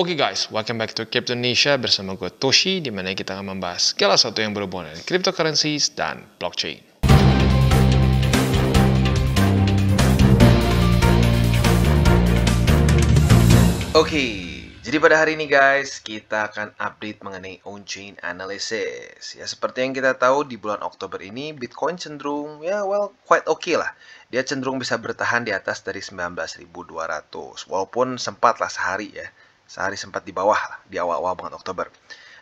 Oke okay guys, welcome back to Cryptonesia bersama gue Toshi di mana kita akan membahas segala satu yang berhubungan dengan cryptocurrency dan blockchain. Oke, okay, jadi pada hari ini guys, kita akan update mengenai on-chain analysis. Ya, seperti yang kita tahu di bulan Oktober ini Bitcoin cenderung ya well quite okay lah. Dia cenderung bisa bertahan di atas dari 19.200 walaupun sempatlah sehari ya sehari sempat di bawah lah, di awal-awal bulan Oktober.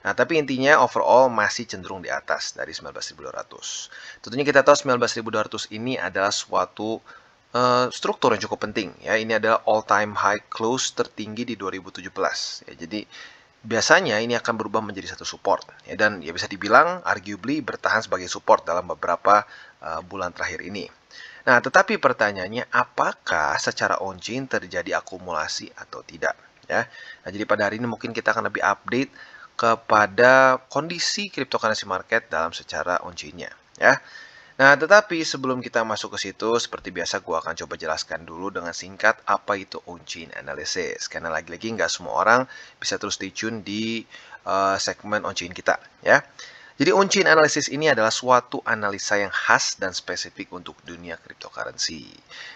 Nah, tapi intinya overall masih cenderung di atas dari 19.200. Tentunya kita tahu 19.200 ini adalah suatu Uh, struktur yang cukup penting ya ini adalah all time high close tertinggi di 2017 ya jadi biasanya ini akan berubah menjadi satu support ya dan ya bisa dibilang arguably bertahan sebagai support dalam beberapa uh, bulan terakhir ini nah tetapi pertanyaannya apakah secara on chain terjadi akumulasi atau tidak ya. Nah, jadi pada hari ini mungkin kita akan lebih update kepada kondisi cryptocurrency market dalam secara on ya. Nah, tetapi sebelum kita masuk ke situ, seperti biasa gue akan coba jelaskan dulu dengan singkat apa itu on-chain analysis. Karena lagi-lagi nggak semua orang bisa terus stay tune di uh, segmen on-chain kita, ya. Jadi on-chain analysis ini adalah suatu analisa yang khas dan spesifik untuk dunia cryptocurrency.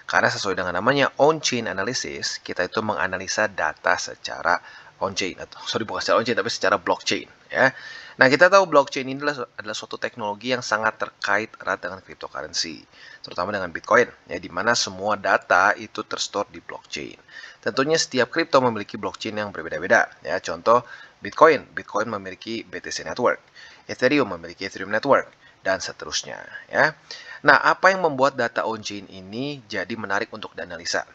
Karena sesuai dengan namanya on-chain analysis, kita itu menganalisa data secara on-chain atau sorry bukan secara on-chain tapi secara blockchain ya. Nah, kita tahu blockchain ini adalah, adalah suatu teknologi yang sangat terkait erat dengan cryptocurrency, terutama dengan Bitcoin ya di mana semua data itu terstore di blockchain. Tentunya setiap kripto memiliki blockchain yang berbeda-beda ya. Contoh Bitcoin, Bitcoin memiliki BTC Network, Ethereum memiliki Ethereum Network, dan seterusnya. Ya. Nah, apa yang membuat data on-chain ini jadi menarik untuk dianalisa?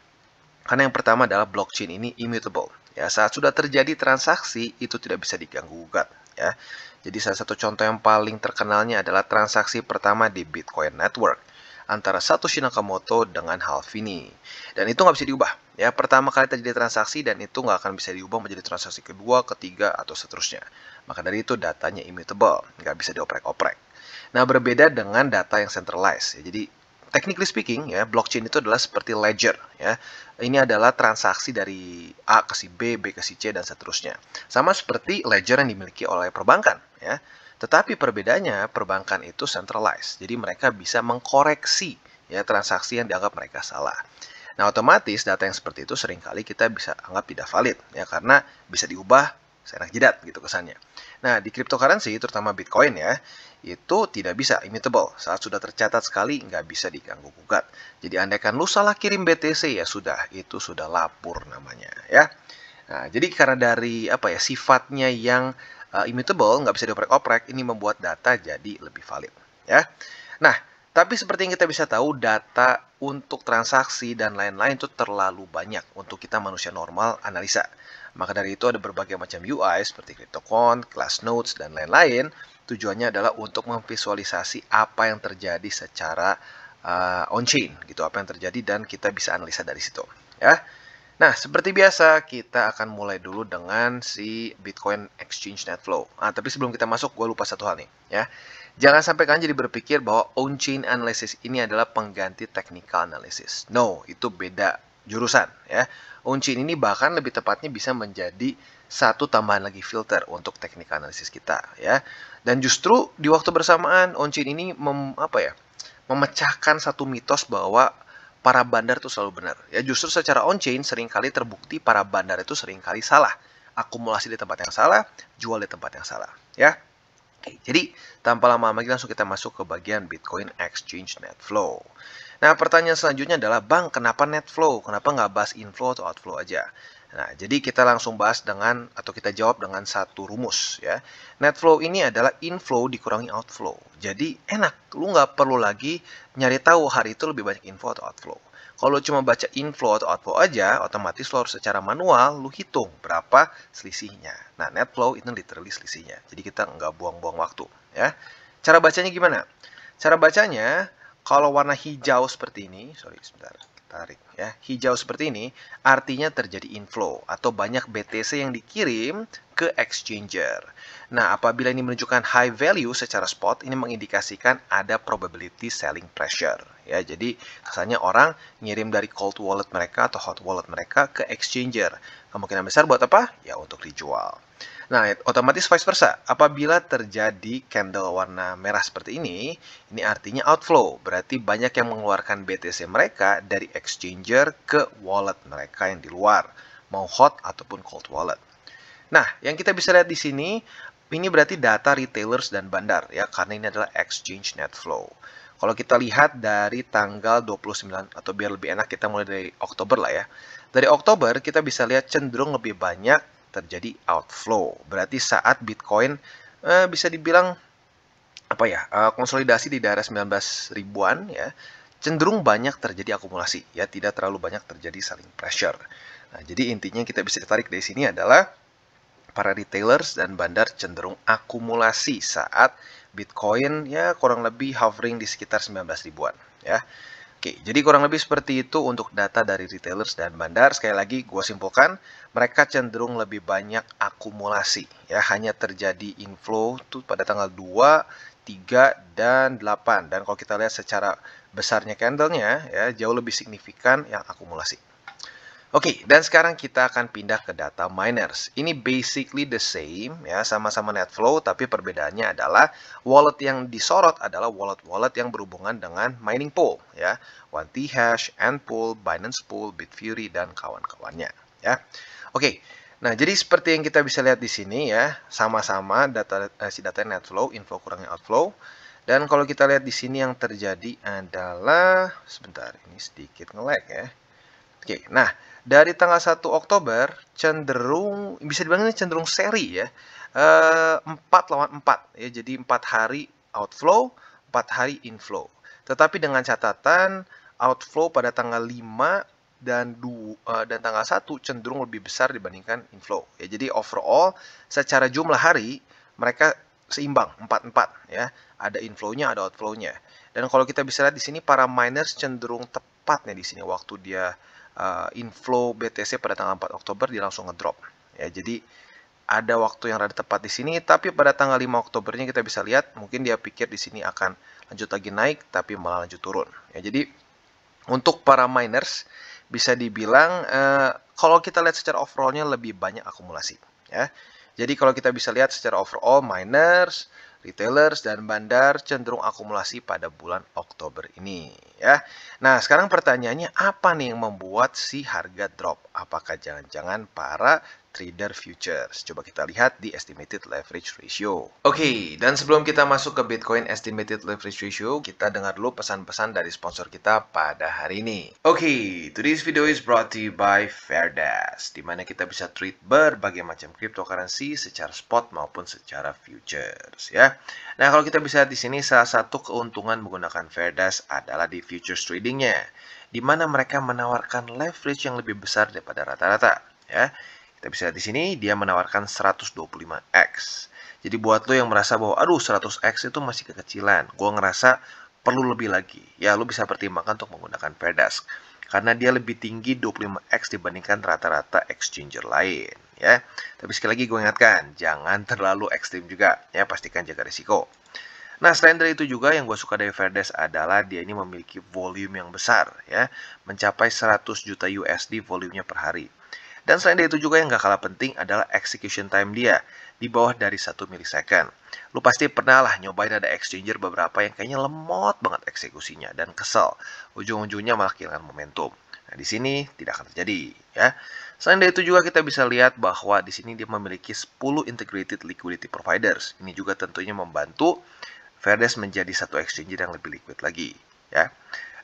Karena yang pertama adalah blockchain ini immutable. Ya, saat sudah terjadi transaksi, itu tidak bisa diganggu-gugat. Ya. Jadi salah satu contoh yang paling terkenalnya adalah transaksi pertama di Bitcoin Network antara Satoshi Nakamoto dengan Halvini. Dan itu nggak bisa diubah Ya, pertama kali terjadi transaksi dan itu nggak akan bisa diubah menjadi transaksi kedua, ketiga, atau seterusnya. Maka dari itu datanya immutable, nggak bisa dioprek-oprek. Nah, berbeda dengan data yang centralized. Ya, jadi, technically speaking, ya, blockchain itu adalah seperti ledger. Ya. Ini adalah transaksi dari A ke si B, B ke si C, dan seterusnya. Sama seperti ledger yang dimiliki oleh perbankan. Ya. Tetapi perbedaannya perbankan itu centralized, jadi mereka bisa mengkoreksi ya transaksi yang dianggap mereka salah. Nah, otomatis data yang seperti itu seringkali kita bisa anggap tidak valid ya karena bisa diubah seenak jidat gitu kesannya. Nah, di cryptocurrency terutama Bitcoin ya, itu tidak bisa immutable. Saat sudah tercatat sekali nggak bisa diganggu gugat. Jadi andaikan lu salah kirim BTC ya sudah, itu sudah lapor namanya ya. Nah, jadi karena dari apa ya sifatnya yang uh, immutable nggak bisa dioprek-oprek, ini membuat data jadi lebih valid ya. Nah, tapi seperti yang kita bisa tahu, data untuk transaksi dan lain-lain itu terlalu banyak untuk kita manusia normal analisa. Maka dari itu ada berbagai macam UI seperti CryptoCon, Class Notes, dan lain-lain. Tujuannya adalah untuk memvisualisasi apa yang terjadi secara uh, on-chain, gitu, apa yang terjadi dan kita bisa analisa dari situ. Ya, Nah, seperti biasa, kita akan mulai dulu dengan si Bitcoin Exchange Net Flow. Nah, tapi sebelum kita masuk, gue lupa satu hal nih, ya. Jangan sampai kalian jadi berpikir bahwa on-chain analysis ini adalah pengganti technical analysis. No, itu beda jurusan ya. On-chain ini bahkan lebih tepatnya bisa menjadi satu tambahan lagi filter untuk technical analysis kita ya. Dan justru di waktu bersamaan on-chain ini mem, apa ya? memecahkan satu mitos bahwa para bandar itu selalu benar. Ya justru secara on-chain seringkali terbukti para bandar itu seringkali salah. Akumulasi di tempat yang salah, jual di tempat yang salah. Ya, Oke, jadi tanpa lama-lama langsung kita masuk ke bagian Bitcoin Exchange Net Flow. Nah, pertanyaan selanjutnya adalah, Bang, kenapa net flow? Kenapa nggak bahas inflow atau outflow aja? Nah, jadi kita langsung bahas dengan, atau kita jawab dengan satu rumus ya. Net flow ini adalah inflow dikurangi outflow. Jadi enak, lu nggak perlu lagi nyari tahu hari itu lebih banyak inflow atau outflow. Kalau cuma baca inflow atau outflow aja, otomatis lo harus secara manual lo hitung berapa selisihnya. Nah, net flow itu literally selisihnya. Jadi kita nggak buang-buang waktu, ya. Cara bacanya gimana? Cara bacanya, kalau warna hijau seperti ini, sorry sebentar tarik ya. Hijau seperti ini artinya terjadi inflow atau banyak BTC yang dikirim ke exchanger. Nah, apabila ini menunjukkan high value secara spot, ini mengindikasikan ada probability selling pressure ya. Jadi, kesannya orang ngirim dari cold wallet mereka atau hot wallet mereka ke exchanger. Kemungkinan besar buat apa? Ya untuk dijual. Nah, otomatis vice versa. Apabila terjadi candle warna merah seperti ini, ini artinya outflow. Berarti banyak yang mengeluarkan BTC mereka dari exchanger ke wallet mereka yang di luar, mau hot ataupun cold wallet. Nah, yang kita bisa lihat di sini, ini berarti data retailers dan bandar ya, karena ini adalah exchange net flow. Kalau kita lihat dari tanggal 29 atau biar lebih enak kita mulai dari Oktober lah ya. Dari Oktober kita bisa lihat cenderung lebih banyak terjadi outflow. Berarti saat Bitcoin eh, bisa dibilang apa ya eh, konsolidasi di daerah 19 ribuan ya cenderung banyak terjadi akumulasi ya tidak terlalu banyak terjadi saling pressure. Nah, jadi intinya kita bisa tarik dari sini adalah para retailers dan bandar cenderung akumulasi saat Bitcoin ya kurang lebih hovering di sekitar 19 ribuan ya. Oke, jadi kurang lebih seperti itu untuk data dari retailers dan bandar. Sekali lagi, gue simpulkan, mereka cenderung lebih banyak akumulasi. ya Hanya terjadi inflow tuh pada tanggal 2, 3, dan 8. Dan kalau kita lihat secara besarnya candlenya, ya, jauh lebih signifikan yang akumulasi. Oke, okay, dan sekarang kita akan pindah ke data miners. Ini basically the same, ya, sama-sama net flow, tapi perbedaannya adalah wallet yang disorot adalah wallet-wallet yang berhubungan dengan mining pool, ya, one t hash, Antpool, Binance Pool, Bitfury, dan kawan-kawannya, ya. Oke, okay, nah jadi seperti yang kita bisa lihat di sini, ya, sama-sama data eh, si data net flow, inflow kurangnya outflow. Dan kalau kita lihat di sini yang terjadi adalah, sebentar, ini sedikit ngelag ya. Oke, nah dari tanggal 1 Oktober cenderung bisa dibilang ini cenderung seri ya. Uh, eh, 4 lawan 4 ya. Jadi empat hari outflow, empat hari inflow. Tetapi dengan catatan outflow pada tanggal 5 dan du, uh, dan tanggal 1 cenderung lebih besar dibandingkan inflow. Ya, jadi overall secara jumlah hari mereka seimbang 4-4 ya. Ada inflownya ada outflownya Dan kalau kita bisa lihat di sini para miners cenderung tepat nih di sini waktu dia uh, inflow BTC pada tanggal 4 Oktober dia langsung ngedrop. Ya, jadi ada waktu yang ada tepat di sini, tapi pada tanggal 5 Oktobernya kita bisa lihat mungkin dia pikir di sini akan lanjut lagi naik tapi malah lanjut turun. Ya, jadi untuk para miners bisa dibilang uh, kalau kita lihat secara overallnya lebih banyak akumulasi. Ya. Jadi kalau kita bisa lihat secara overall miners, retailers, dan bandar cenderung akumulasi pada bulan Oktober ini ya. Nah, sekarang pertanyaannya apa nih yang membuat si harga drop? Apakah jangan-jangan para trader futures? Coba kita lihat di estimated leverage ratio. Oke, okay, dan sebelum kita masuk ke Bitcoin estimated leverage ratio, kita dengar dulu pesan-pesan dari sponsor kita pada hari ini. Oke, okay, today's video is brought to you by Fairdesk, di mana kita bisa trade berbagai macam cryptocurrency secara spot maupun secara futures ya. Nah, kalau kita bisa di sini salah satu keuntungan menggunakan Fairdesk adalah di futures tradingnya, di mana mereka menawarkan leverage yang lebih besar daripada rata-rata. Ya, kita bisa lihat di sini dia menawarkan 125x. Jadi buat lo yang merasa bahwa aduh 100x itu masih kekecilan, gue ngerasa perlu lebih lagi. Ya lo bisa pertimbangkan untuk menggunakan Pedas, karena dia lebih tinggi 25x dibandingkan rata-rata exchanger lain ya. Tapi sekali lagi gue ingatkan, jangan terlalu ekstrim juga ya, pastikan jaga risiko. Nah, selain dari itu juga yang gue suka dari Verdes adalah dia ini memiliki volume yang besar ya, mencapai 100 juta USD volumenya per hari. Dan selain dari itu juga yang gak kalah penting adalah execution time dia, di bawah dari 1 milisecond. Lu pasti pernah lah nyobain ada exchanger beberapa yang kayaknya lemot banget eksekusinya dan kesel. Ujung-ujungnya malah kehilangan momentum. Nah, di sini tidak akan terjadi ya. Selain dari itu juga kita bisa lihat bahwa di sini dia memiliki 10 integrated liquidity providers. Ini juga tentunya membantu Verdes menjadi satu exchanger yang lebih liquid lagi, ya.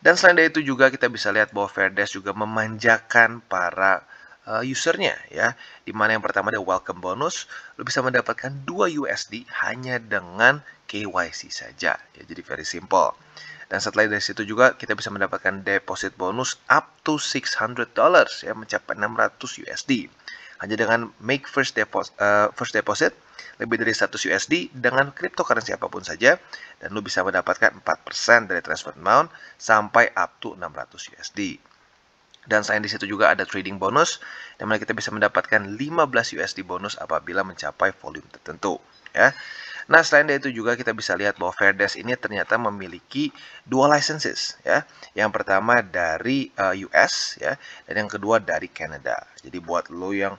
Dan selain dari itu juga kita bisa lihat bahwa Verdes juga memanjakan para uh, usernya ya. Di mana yang pertama ada welcome bonus, lo bisa mendapatkan 2 USD hanya dengan KYC saja. Ya, jadi very simple. Dan setelah dari situ juga kita bisa mendapatkan deposit bonus up to 600 dollars ya mencapai 600 USD. Hanya dengan make first deposit uh, eh, first deposit lebih dari 100 USD dengan cryptocurrency apapun saja dan lu bisa mendapatkan 4% dari transfer amount sampai up to 600 USD. Dan selain di situ juga ada trading bonus, di mana kita bisa mendapatkan 15 USD bonus apabila mencapai volume tertentu. Ya. Nah, selain dari itu juga kita bisa lihat bahwa Fairdesk ini ternyata memiliki dua licenses ya. Yang pertama dari uh, eh, US ya dan yang kedua dari Canada. Jadi buat lo yang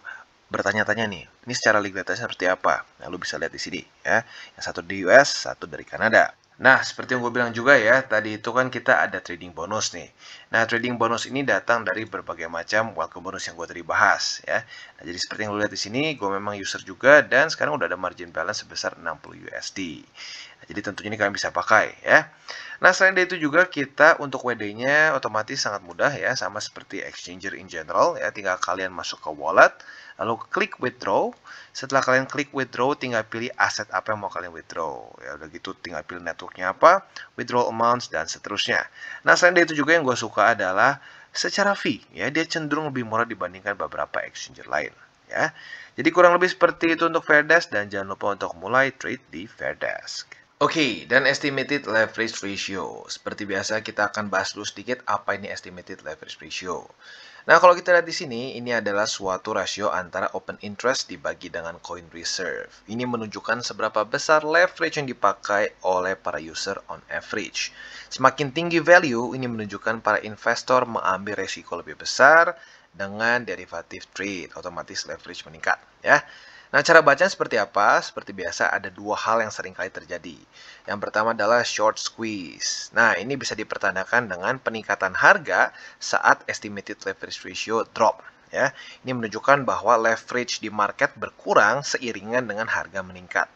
bertanya-tanya nih, ini secara legalitasnya seperti apa? Nah, lu bisa lihat di sini ya. Yang satu di US, satu dari Kanada. Nah, seperti yang gue bilang juga ya, tadi itu kan kita ada trading bonus nih. Nah, trading bonus ini datang dari berbagai macam welcome bonus yang gue tadi bahas ya. Nah, jadi seperti yang lu lihat di sini, gue memang user juga dan sekarang udah ada margin balance sebesar 60 USD. Jadi tentunya ini kalian bisa pakai ya. Nah, selain itu juga kita untuk WD-nya otomatis sangat mudah ya, sama seperti exchanger in general ya, tinggal kalian masuk ke wallet, lalu klik withdraw. Setelah kalian klik withdraw, tinggal pilih aset apa yang mau kalian withdraw. Ya udah gitu tinggal pilih networknya apa, withdraw amounts dan seterusnya. Nah, selain itu juga yang gue suka adalah secara fee ya, dia cenderung lebih murah dibandingkan beberapa exchanger lain ya. Jadi kurang lebih seperti itu untuk Fairdesk dan jangan lupa untuk mulai trade di Fairdesk. Oke, okay, dan estimated leverage ratio. Seperti biasa kita akan bahas dulu sedikit apa ini estimated leverage ratio. Nah, kalau kita lihat di sini, ini adalah suatu rasio antara open interest dibagi dengan coin reserve. Ini menunjukkan seberapa besar leverage yang dipakai oleh para user on average. Semakin tinggi value, ini menunjukkan para investor mengambil resiko lebih besar dengan derivative trade, otomatis leverage meningkat, ya. Nah, cara bacanya seperti apa? Seperti biasa, ada dua hal yang sering kali terjadi. Yang pertama adalah short squeeze. Nah, ini bisa dipertandakan dengan peningkatan harga saat estimated leverage ratio drop. Ya, ini menunjukkan bahwa leverage di market berkurang seiringan dengan harga meningkat.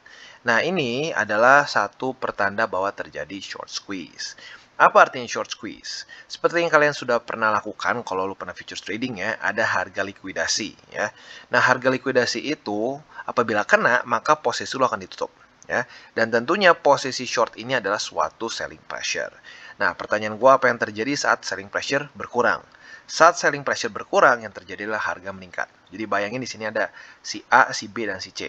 Nah, ini adalah satu pertanda bahwa terjadi short squeeze. Apa artinya short squeeze? Seperti yang kalian sudah pernah lakukan kalau lu pernah futures trading ya, ada harga likuidasi ya. Nah, harga likuidasi itu apabila kena, maka posisi lu akan ditutup ya. Dan tentunya posisi short ini adalah suatu selling pressure. Nah, pertanyaan gua apa yang terjadi saat selling pressure berkurang? Saat selling pressure berkurang, yang terjadi adalah harga meningkat. Jadi bayangin di sini ada si A, si B, dan si C.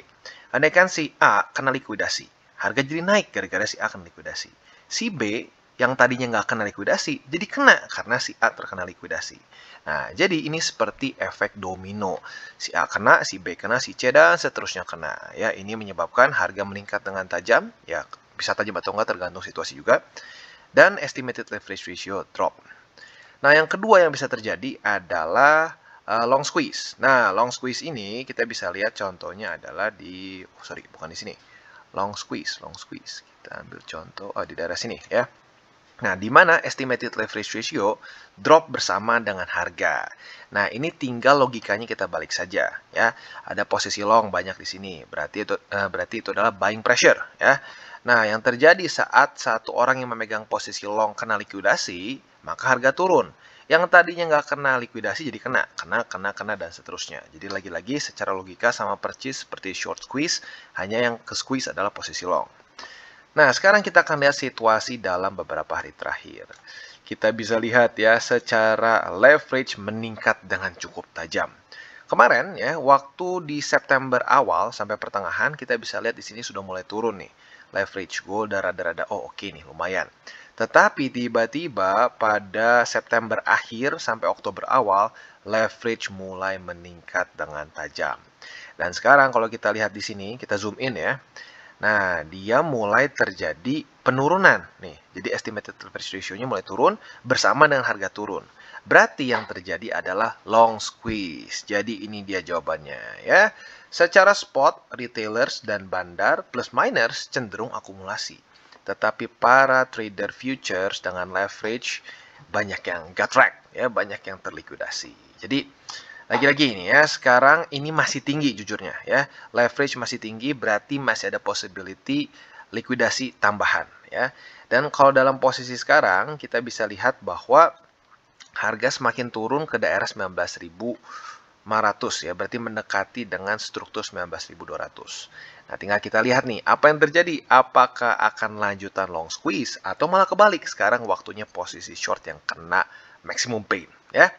Andaikan si A kena likuidasi, harga jadi naik gara-gara si A kena likuidasi. Si B yang tadinya nggak kena likuidasi jadi kena karena si A terkena likuidasi. Nah, jadi ini seperti efek domino. Si A kena, si B kena, si C dan seterusnya kena. Ya, ini menyebabkan harga meningkat dengan tajam, ya bisa tajam atau nggak tergantung situasi juga. Dan estimated leverage ratio drop. Nah, yang kedua yang bisa terjadi adalah uh, long squeeze. Nah, long squeeze ini kita bisa lihat contohnya adalah di oh, sorry, bukan di sini. Long squeeze, long squeeze. Kita ambil contoh oh, di daerah sini ya. Nah, di mana estimated leverage ratio drop bersama dengan harga. Nah, ini tinggal logikanya kita balik saja ya. Ada posisi long banyak di sini, berarti itu eh, berarti itu adalah buying pressure ya. Nah, yang terjadi saat satu orang yang memegang posisi long kena likuidasi, maka harga turun. Yang tadinya nggak kena likuidasi jadi kena, kena, kena, kena, dan seterusnya. Jadi lagi-lagi secara logika sama percis seperti short squeeze, hanya yang ke squeeze adalah posisi long. Nah, sekarang kita akan lihat situasi dalam beberapa hari terakhir. Kita bisa lihat ya, secara leverage meningkat dengan cukup tajam. Kemarin ya, waktu di September awal sampai pertengahan, kita bisa lihat di sini sudah mulai turun nih. Leverage gold darah darah oh oke okay nih, lumayan. Tetapi tiba-tiba pada September akhir sampai Oktober awal, leverage mulai meningkat dengan tajam. Dan sekarang kalau kita lihat di sini, kita zoom in ya. Nah, dia mulai terjadi penurunan nih. Jadi estimated leverage ratio-nya mulai turun bersama dengan harga turun. Berarti yang terjadi adalah long squeeze. Jadi ini dia jawabannya ya. Secara spot, retailers dan bandar plus miners cenderung akumulasi. Tetapi para trader futures dengan leverage banyak yang gatrek ya, banyak yang terlikuidasi. Jadi lagi-lagi ini ya, sekarang ini masih tinggi jujurnya ya. Leverage masih tinggi berarti masih ada possibility likuidasi tambahan ya. Dan kalau dalam posisi sekarang kita bisa lihat bahwa harga semakin turun ke daerah 19.500 ya, berarti mendekati dengan struktur 19.200. Nah, tinggal kita lihat nih apa yang terjadi, apakah akan lanjutan long squeeze atau malah kebalik sekarang waktunya posisi short yang kena maximum pain ya.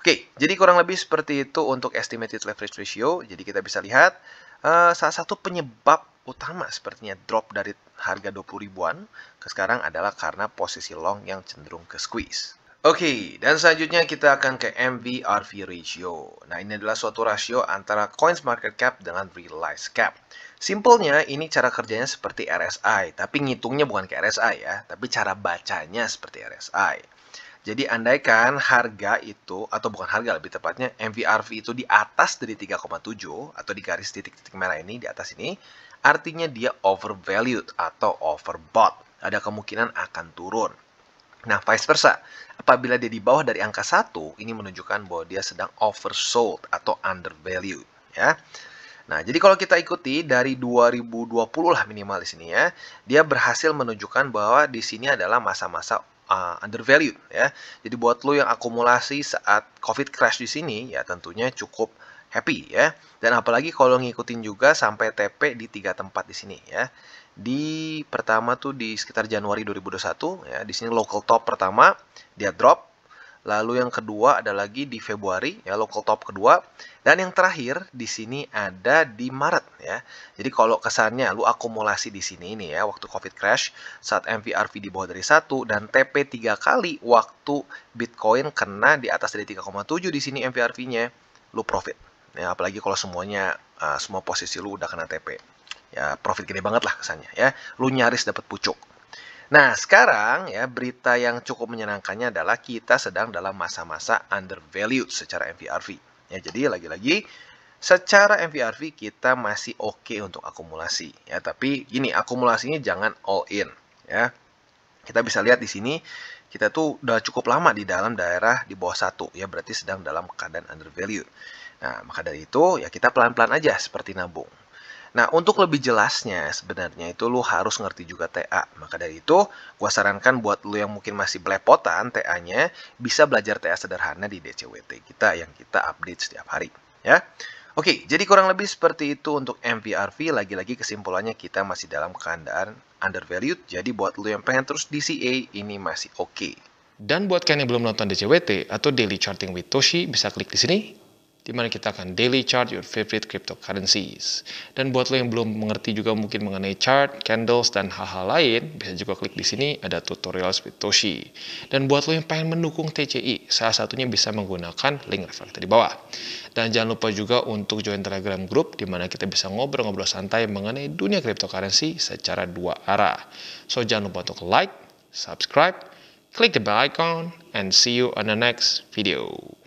Oke, jadi kurang lebih seperti itu untuk estimated leverage ratio. Jadi kita bisa lihat uh, salah satu penyebab utama sepertinya drop dari harga 20 ribuan ke sekarang adalah karena posisi long yang cenderung ke squeeze. Oke, okay, dan selanjutnya kita akan ke MVRV ratio. Nah, ini adalah suatu rasio antara coins market cap dengan realized cap. Simpelnya, ini cara kerjanya seperti RSI, tapi ngitungnya bukan ke RSI ya, tapi cara bacanya seperti RSI. Jadi andaikan harga itu atau bukan harga lebih tepatnya MVRV itu di atas dari 3,7 atau di garis titik-titik merah ini di atas ini, artinya dia overvalued atau overbought. Ada kemungkinan akan turun. Nah, vice versa. Apabila dia di bawah dari angka 1, ini menunjukkan bahwa dia sedang oversold atau undervalued, ya. Nah, jadi kalau kita ikuti dari 2020 lah minimal di sini ya, dia berhasil menunjukkan bahwa di sini adalah masa-masa uh, undervalued ya. Jadi buat lo yang akumulasi saat COVID crash di sini ya tentunya cukup happy ya. Dan apalagi kalau ngikutin juga sampai TP di tiga tempat di sini ya. Di pertama tuh di sekitar Januari 2021 ya, di sini local top pertama dia drop Lalu yang kedua ada lagi di Februari ya local top kedua dan yang terakhir di sini ada di Maret ya. Jadi kalau kesannya lu akumulasi di sini ini ya waktu Covid crash saat MVRV di bawah dari satu dan TP 3 kali waktu Bitcoin kena di atas dari 3,7 di sini MVRV-nya lu profit. Ya apalagi kalau semuanya eh, semua posisi lu udah kena TP. Ya profit gede banget lah kesannya ya. Lu nyaris dapat pucuk. Nah, sekarang ya berita yang cukup menyenangkannya adalah kita sedang dalam masa-masa undervalued secara MVRV. Ya, jadi lagi-lagi secara MVRV kita masih oke okay untuk akumulasi ya, tapi gini akumulasinya jangan all in ya. Kita bisa lihat di sini kita tuh udah cukup lama di dalam daerah di bawah satu ya, berarti sedang dalam keadaan undervalued. Nah, maka dari itu ya kita pelan-pelan aja seperti nabung. Nah, untuk lebih jelasnya sebenarnya itu lu harus ngerti juga TA. Maka dari itu, gua sarankan buat lu yang mungkin masih belepotan TA-nya, bisa belajar TA sederhana di DCWT kita yang kita update setiap hari, ya. Oke, jadi kurang lebih seperti itu untuk MVRV Lagi-lagi kesimpulannya kita masih dalam keadaan undervalued. Jadi buat lu yang pengen terus DCA ini masih oke. Okay. Dan buat kalian yang belum nonton DCWT atau Daily Charting with Toshi, bisa klik di sini di mana kita akan daily chart your favorite cryptocurrencies. Dan buat lo yang belum mengerti juga mungkin mengenai chart, candles, dan hal-hal lain, bisa juga klik di sini ada tutorial Satoshi. Dan buat lo yang pengen mendukung TCI, salah satunya bisa menggunakan link referral di bawah. Dan jangan lupa juga untuk join Telegram group di mana kita bisa ngobrol-ngobrol santai mengenai dunia cryptocurrency secara dua arah. So jangan lupa untuk like, subscribe, klik the bell icon, and see you on the next video.